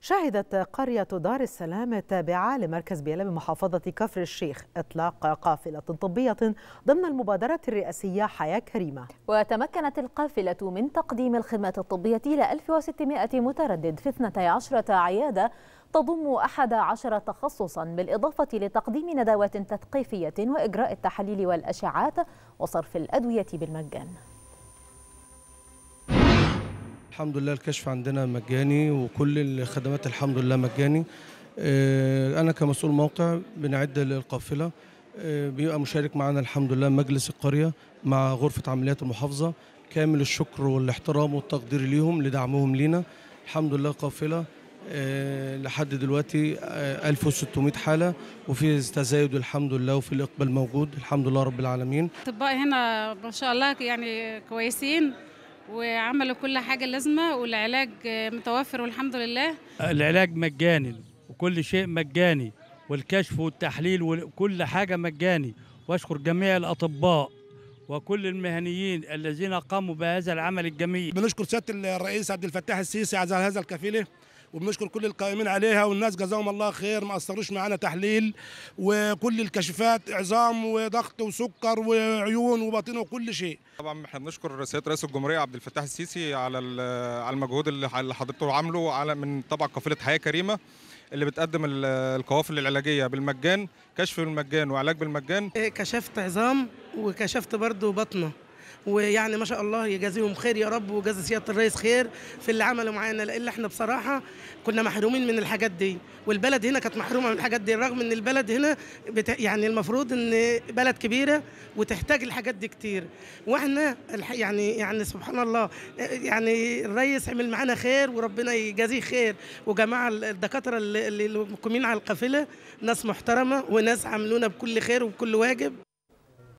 شهدت قرية دار السلام التابعة لمركز بيلم بمحافظة كفر الشيخ إطلاق قافلة طبية ضمن المبادرة الرئاسية حياة كريمة وتمكنت القافلة من تقديم الخدمات الطبية إلى 1600 متردد في 12 عيادة تضم 11 تخصصا بالإضافة لتقديم ندوات تثقيفية وإجراء التحاليل والأشعات وصرف الأدوية بالمجان الحمد لله الكشف عندنا مجاني وكل الخدمات الحمد لله مجاني آه، أنا كمسؤول موقع بنعد للقافلة آه، بيبقى مشارك معنا الحمد لله مجلس القرية مع غرفة عمليات المحافظة كامل الشكر والاحترام والتقدير ليهم لدعمهم لينا الحمد لله قافلة آه، لحد دلوقتي 1600 حالة وفي تزايد الحمد لله وفي الإقبال موجود الحمد لله رب العالمين الأطباء هنا ما شاء الله يعني كويسين وعملوا كل حاجه لازمه والعلاج متوفر والحمد لله العلاج مجاني وكل شيء مجاني والكشف والتحليل وكل حاجه مجاني واشكر جميع الاطباء وكل المهنيين الذين قاموا بهذا العمل الجميل بنشكر سياده الرئيس عبد الفتاح السيسي على هذا الكفيله وبنشكر كل القائمين عليها والناس جزاهم الله خير ما قصروش معانا تحليل وكل الكشفات عظام وضغط وسكر وعيون وباطنه وكل شيء طبعا احنا بنشكر سياده رئيس الجمهوريه عبد الفتاح السيسي على على المجهود اللي حضرته عامله على من طبعا قافله حياه كريمه اللي بتقدم القوافل العلاجيه بالمجان كشف بالمجان وعلاج بالمجان إيه، كشفت عظام وكشفت برضه بطنه ويعني ما شاء الله يجازيهم خير يا رب وجازي سياده الرئيس خير في اللي عملوا معانا لان احنا بصراحه كنا محرومين من الحاجات دي والبلد هنا كانت محرومه من الحاجات دي رغم ان البلد هنا بت... يعني المفروض ان بلد كبيره وتحتاج الحاجات دي كتير واحنا الح... يعني يعني سبحان الله يعني الرئيس عمل معانا خير وربنا يجازيه خير وجماعه الدكاتره اللي مقيمين على القافله ناس محترمه وناس عاملونا بكل خير وبكل واجب